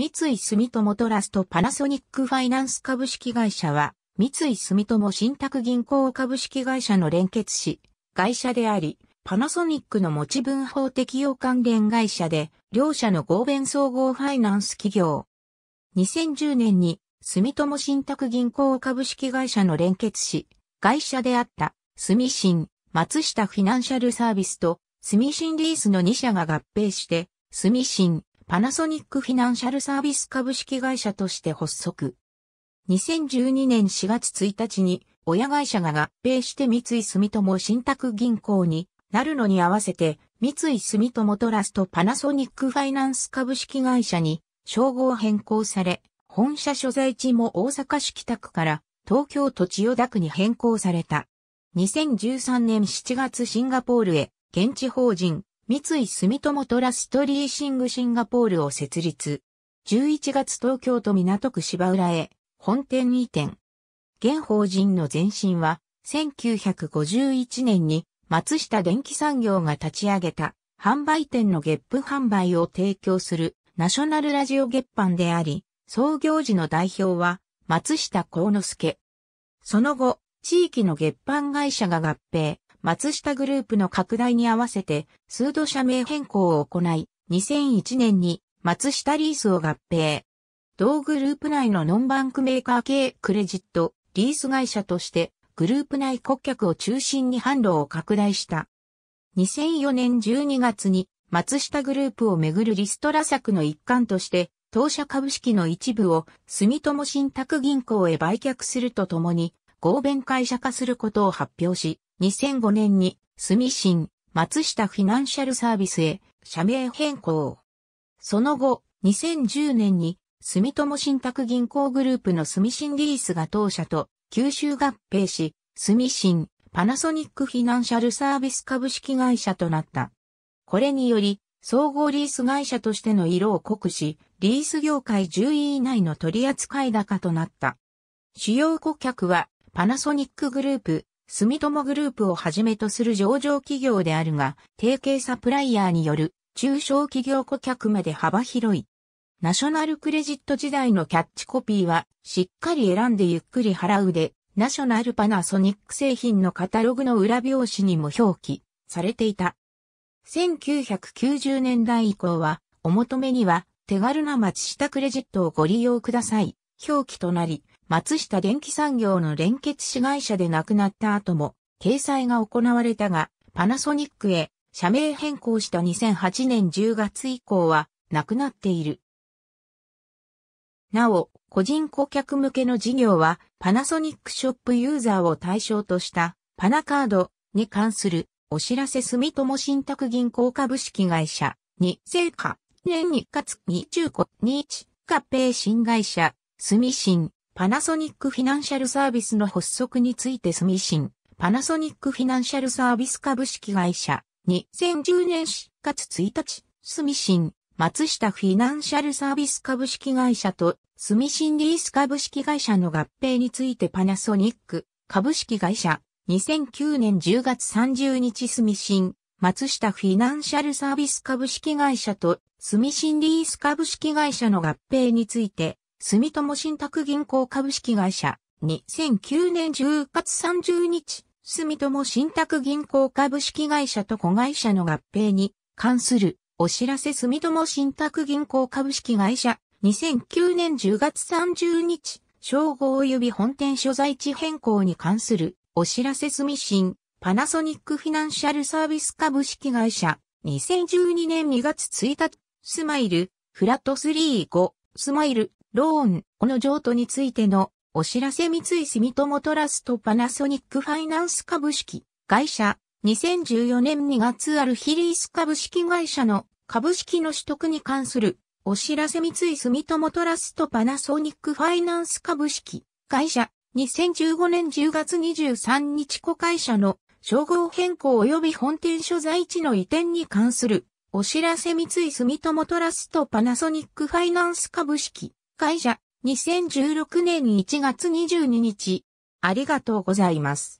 三井住友トラストパナソニックファイナンス株式会社は、三井住友信託銀行株式会社の連結し、会社であり、パナソニックの持ち分法適用関連会社で、両社の合弁総合ファイナンス企業。2010年に、住友信託銀行株式会社の連結し、会社であった、住信、松下フィナンシャルサービスと、住信リースの2社が合併して、住信、パナソニックフィナンシャルサービス株式会社として発足。2012年4月1日に親会社が合併して三井住友信託銀行になるのに合わせて三井住友トラストパナソニックファイナンス株式会社に称号変更され、本社所在地も大阪市北区から東京都千代田区に変更された。2013年7月シンガポールへ現地法人三井住友トラストリーシングシンガポールを設立。11月東京都港区芝浦へ本店移転。現法人の前身は1951年に松下電気産業が立ち上げた販売店のゲップ販売を提供するナショナルラジオ月販であり、創業時の代表は松下幸之助。その後、地域の月販会社が合併、松下グループの拡大に合わせて、数度社名変更を行い、2001年に松下リースを合併。同グループ内のノンバンクメーカー系クレジット、リース会社として、グループ内顧客を中心に販路を拡大した。2004年12月に、松下グループをめぐるリストラ策の一環として、当社株式の一部を住友信託銀行へ売却するとともに、合弁会社化することを発表し、2005年に、住信、松下フィナンシャルサービスへ、社名変更。その後、2010年に、住友信託銀行グループの住信リースが当社と、吸収合併し、住信、パナソニックフィナンシャルサービス株式会社となった。これにより、総合リース会社としての色を濃くし、リース業界10位以内の取扱高となった。主要顧客は、パナソニックグループ、住友グループをはじめとする上場企業であるが、提携サプライヤーによる中小企業顧客まで幅広い。ナショナルクレジット時代のキャッチコピーは、しっかり選んでゆっくり払うで、ナショナルパナソニック製品のカタログの裏表紙にも表記されていた。1990年代以降は、お求めには手軽な町下クレジットをご利用ください、表記となり、松下電気産業の連結子会社で亡くなった後も、掲載が行われたが、パナソニックへ社名変更した2008年10月以降は、なくなっている。なお、個人顧客向けの事業は、パナソニックショップユーザーを対象とした、パナカードに関する、お知らせ住友信託銀行株式会社、に、成果、年にかつ25日、合併新会社、住信、パナソニックフィナンシャルサービスの発足について住信。パナソニックフィナンシャルサービス株式会社、2010年4月1日、住信。松下フィナンシャルサービス株式会社と、住信リース株式会社の合併についてパナソニック株式会社、2009年10月30日住信、松下フィナンシャルサービス株式会社と、住信リース株式会社の合併について、住友信託銀行株式会社、2009年10月30日、住友信託銀行株式会社と子会社の合併に関するお知らせ住友信託銀行株式会社、2009年10月30日、称号及び本店所在地変更に関するお知らせ住信、パナソニックフィナンシャルサービス株式会社、2012年2月1日、スマイル、フラット35、スマイル、ローン、この譲渡についてのお知らせ三井住友トラストパナソニックファイナンス株式会社2014年2月あるヒリース株式会社の株式の取得に関するお知らせ三井住友トラストパナソニックファイナンス株式会社2015年10月23日子会社の称号変更及び本店所在地の移転に関するお知らせ三井住友トラストパナソニックファイナンス株式会社、2016年1月22日、ありがとうございます。